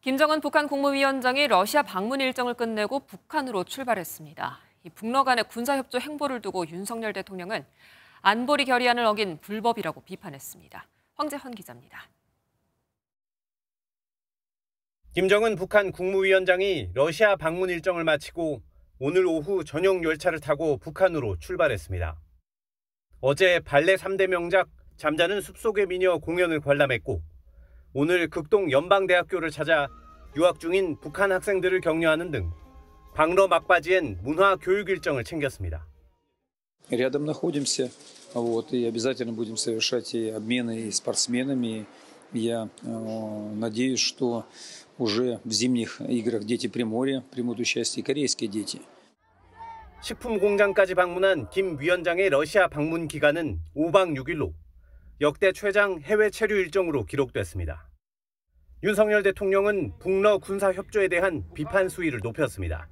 김정은 북한 국무위원장이 러시아 방문 일정을 끝내고 북한으로 출발했습니다. 북러 간의 군사협조 행보를 두고 윤석열 대통령은 안보리 결의안을 어긴 불법이라고 비판했습니다. 황재헌 기자입니다. 김정은 북한 국무위원장이 러시아 방문 일정을 마치고 오늘 오후 전용 열차를 타고 북한으로 출발했습니다. 어제 발레 3대 명작 잠자는 숲속의 미녀 공연을 관람했고 오늘 극동 연방대학교를 찾아 유학 중인 북한 학생들을 격려하는 등 방러 막바지엔 문화 교육 일정을 챙겼습니다. Рядом находимся, вот, и обязательно будем совершать и обмены и спортсменами. Я э, надеюсь, что уже в зимних играх дети Приморья примут участие корейские дети. 식품 공장까지 방문한 김 위원장의 러시아 방문 기간은 5박 6일로 역대 최장 해외 체류 일정으로 기록됐습니다. 윤석열 대통령은 북러 군사 협조에 대한 비판 수위를 높였습니다.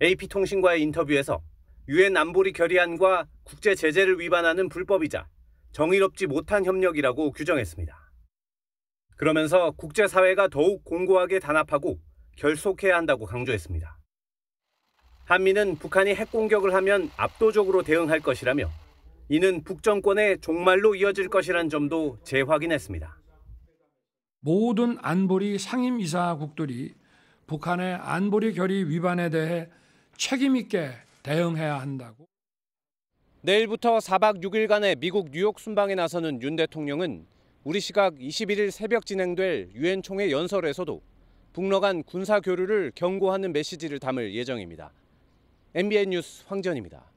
AP통신과의 인터뷰에서 유엔 안보리 결의안과 국제 제재를 위반하는 불법이자 정의롭지 못한 협력이라고 규정했습니다. 그러면서 국제사회가 더욱 공고하게 단합하고 결속해야 한다고 강조했습니다. 한미는 북한이 핵공격을 하면 압도적으로 대응할 것이라며 이는 북정권의 종말로 이어질 것이란 점도 재확인했습니다. 모든 안보리 상임이사국들이 북한의 안보리 결의 위반에 대해 책임 있게 대응해야 한다고. 내일부터 4박 6일간의 미국 뉴욕 순방에 나서는 윤 대통령은 우리 시각 21일 새벽 진행될 유엔 총회 연설에서도 북러 간 군사 교류를 경고하는 메시지를 담을 예정입니다. MBN 뉴스 황전입니다.